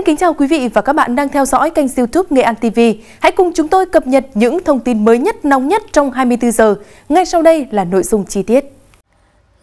Xin kính chào quý vị và các bạn đang theo dõi kênh youtube Nghệ An TV. Hãy cùng chúng tôi cập nhật những thông tin mới nhất nóng nhất trong 24 giờ. Ngay sau đây là nội dung chi tiết.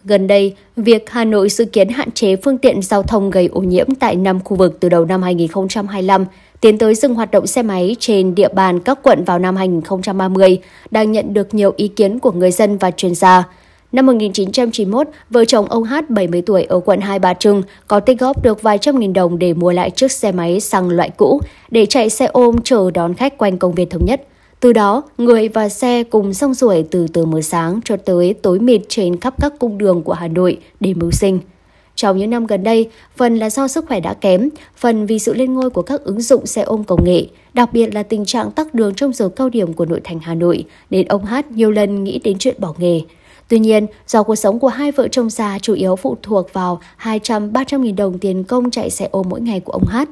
Gần đây, việc Hà Nội dự kiến hạn chế phương tiện giao thông gây ô nhiễm tại 5 khu vực từ đầu năm 2025, tiến tới dừng hoạt động xe máy trên địa bàn các quận vào năm 2030, đang nhận được nhiều ý kiến của người dân và chuyên gia. Năm 1991, vợ chồng ông Hát 70 tuổi ở quận Hai Bà Trưng có tích góp được vài trăm nghìn đồng để mua lại chiếc xe máy xăng loại cũ để chạy xe ôm chờ đón khách quanh công viên thống nhất. Từ đó, người và xe cùng song ruổi từ từ mờ sáng cho tới tối mịt trên khắp các cung đường của Hà Nội để mưu sinh. Trong những năm gần đây, phần là do sức khỏe đã kém, phần vì sự lên ngôi của các ứng dụng xe ôm công nghệ, đặc biệt là tình trạng tắc đường trong giờ cao điểm của nội thành Hà Nội, nên ông Hát nhiều lần nghĩ đến chuyện bỏ nghề Tuy nhiên, do cuộc sống của hai vợ chồng già chủ yếu phụ thuộc vào 200-300 nghìn đồng tiền công chạy xe ôm mỗi ngày của ông Hát.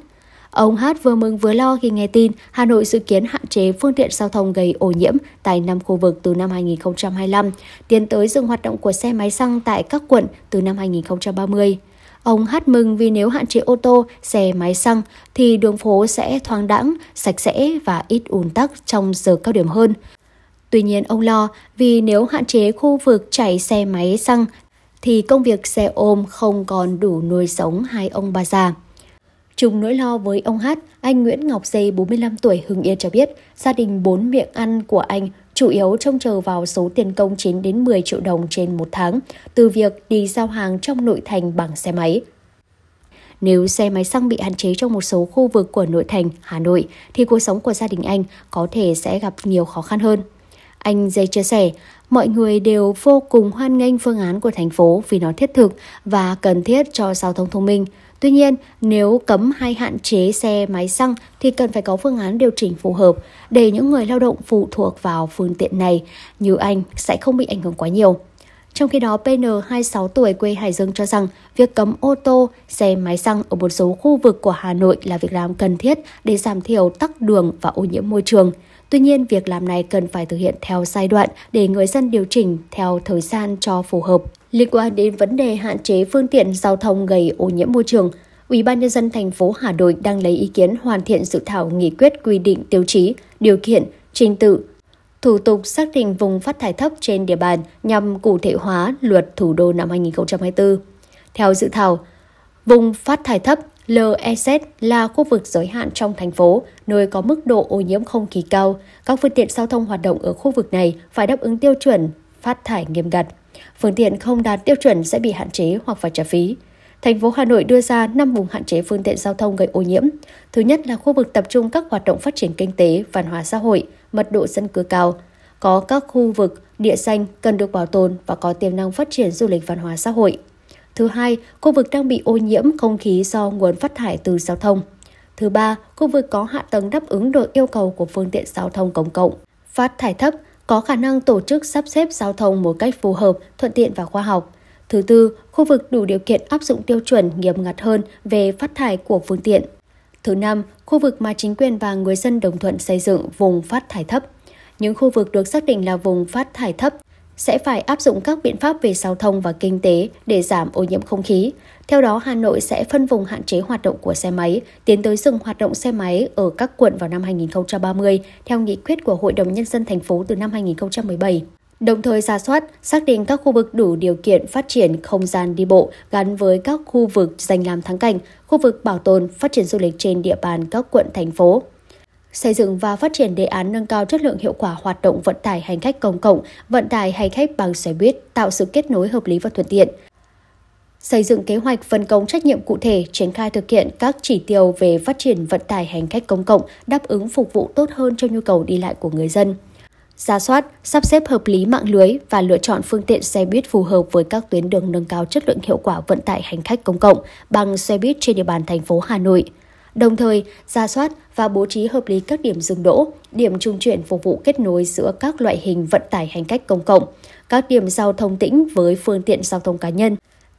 Ông Hát vừa mừng vừa lo khi nghe tin Hà Nội dự kiến hạn chế phương tiện giao thông gây ô nhiễm tại 5 khu vực từ năm 2025, tiến tới dừng hoạt động của xe máy xăng tại các quận từ năm 2030. Ông Hát mừng vì nếu hạn chế ô tô, xe máy xăng thì đường phố sẽ thoáng đẳng, sạch sẽ và ít ùn tắc trong giờ cao điểm hơn. Tuy nhiên ông lo vì nếu hạn chế khu vực chạy xe máy xăng thì công việc xe ôm không còn đủ nuôi sống hai ông bà già. Trùng nỗi lo với ông Hát, anh Nguyễn Ngọc Dây 45 tuổi Hưng Yên cho biết gia đình bốn miệng ăn của anh chủ yếu trông chờ vào số tiền công 9 đến 10 triệu đồng trên một tháng từ việc đi giao hàng trong nội thành bằng xe máy. Nếu xe máy xăng bị hạn chế trong một số khu vực của nội thành Hà Nội thì cuộc sống của gia đình anh có thể sẽ gặp nhiều khó khăn hơn. Anh Dây chia sẻ, mọi người đều vô cùng hoan nghênh phương án của thành phố vì nó thiết thực và cần thiết cho giao thông thông minh. Tuy nhiên, nếu cấm hay hạn chế xe máy xăng thì cần phải có phương án điều chỉnh phù hợp để những người lao động phụ thuộc vào phương tiện này như anh sẽ không bị ảnh hưởng quá nhiều. Trong khi đó, PN 26 tuổi quê Hải Dương cho rằng việc cấm ô tô, xe máy xăng ở một số khu vực của Hà Nội là việc làm cần thiết để giảm thiểu tắc đường và ô nhiễm môi trường. Tuy nhiên, việc làm này cần phải thực hiện theo giai đoạn để người dân điều chỉnh theo thời gian cho phù hợp. Liên quan đến vấn đề hạn chế phương tiện giao thông gây ô nhiễm môi trường, Ủy ban nhân dân thành phố Hà Nội đang lấy ý kiến hoàn thiện dự thảo nghị quyết quy định tiêu chí, điều kiện, trình tự, thủ tục xác định vùng phát thải thấp trên địa bàn nhằm cụ thể hóa luật thủ đô năm 2024. Theo dự thảo, vùng phát thải thấp LEZ là khu vực giới hạn trong thành phố, nơi có mức độ ô nhiễm không khí cao. Các phương tiện giao thông hoạt động ở khu vực này phải đáp ứng tiêu chuẩn phát thải nghiêm ngặt. Phương tiện không đạt tiêu chuẩn sẽ bị hạn chế hoặc phải trả phí. Thành phố Hà Nội đưa ra 5 vùng hạn chế phương tiện giao thông gây ô nhiễm. Thứ nhất là khu vực tập trung các hoạt động phát triển kinh tế, văn hóa xã hội, mật độ dân cư cao. Có các khu vực địa danh cần được bảo tồn và có tiềm năng phát triển du lịch văn hóa xã hội. Thứ hai, khu vực đang bị ô nhiễm không khí do nguồn phát thải từ giao thông. Thứ ba, khu vực có hạ tầng đáp ứng được yêu cầu của phương tiện giao thông công cộng. Phát thải thấp, có khả năng tổ chức sắp xếp giao thông một cách phù hợp, thuận tiện và khoa học. Thứ tư, khu vực đủ điều kiện áp dụng tiêu chuẩn nghiêm ngặt hơn về phát thải của phương tiện. Thứ năm, khu vực mà chính quyền và người dân đồng thuận xây dựng vùng phát thải thấp. Những khu vực được xác định là vùng phát thải thấp sẽ phải áp dụng các biện pháp về giao thông và kinh tế để giảm ô nhiễm không khí. Theo đó, Hà Nội sẽ phân vùng hạn chế hoạt động của xe máy, tiến tới dừng hoạt động xe máy ở các quận vào năm 2030 theo nghị quyết của Hội đồng nhân dân thành phố từ năm 2017 đồng thời ra soát, xác định các khu vực đủ điều kiện phát triển không gian đi bộ gắn với các khu vực dành làm thắng cảnh, khu vực bảo tồn, phát triển du lịch trên địa bàn các quận, thành phố xây dựng và phát triển đề án nâng cao chất lượng hiệu quả hoạt động vận tải hành khách công cộng, vận tải hành khách bằng xe buýt, tạo sự kết nối hợp lý và thuận tiện. Xây dựng kế hoạch phân công trách nhiệm cụ thể, triển khai thực hiện các chỉ tiêu về phát triển vận tải hành khách công cộng đáp ứng phục vụ tốt hơn cho nhu cầu đi lại của người dân ra soát, sắp xếp hợp lý mạng lưới và lựa chọn phương tiện xe buýt phù hợp với các tuyến đường nâng cao chất lượng hiệu quả vận tải hành khách công cộng bằng xe buýt trên địa bàn thành phố Hà Nội đồng thời ra soát và bố trí hợp lý các điểm dừng đỗ, điểm trung chuyển phục vụ kết nối giữa các loại hình vận tải hành khách công cộng, các điểm giao thông tĩnh với phương tiện giao thông cá nhân.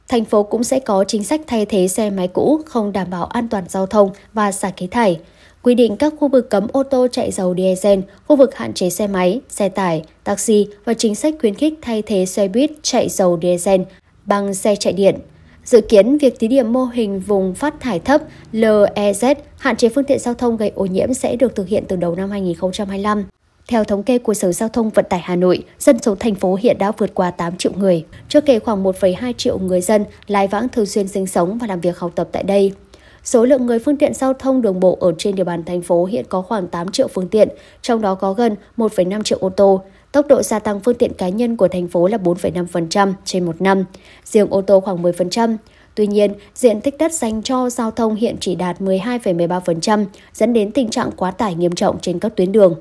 Thành phố cũng sẽ có chính sách thay thế xe máy cũ không đảm bảo an toàn giao thông và xả khí thải, quy định các khu vực cấm ô tô chạy dầu diesel, khu vực hạn chế xe máy, xe tải, taxi và chính sách khuyến khích thay thế xe buýt chạy dầu diesel bằng xe chạy điện. Dự kiến, việc thí điểm mô hình vùng phát thải thấp LEZ hạn chế phương tiện giao thông gây ô nhiễm sẽ được thực hiện từ đầu năm 2025. Theo thống kê của Sở Giao thông Vận tải Hà Nội, dân số thành phố hiện đã vượt qua 8 triệu người, chưa kể khoảng 1,2 triệu người dân lái vãng thường xuyên sinh sống và làm việc học tập tại đây. Số lượng người phương tiện giao thông đường bộ ở trên địa bàn thành phố hiện có khoảng 8 triệu phương tiện, trong đó có gần 1,5 triệu ô tô. Tốc độ gia tăng phương tiện cá nhân của thành phố là 4,5% trên một năm, riêng ô tô khoảng 10%. Tuy nhiên, diện tích đất dành cho giao thông hiện chỉ đạt 12,13%, dẫn đến tình trạng quá tải nghiêm trọng trên các tuyến đường.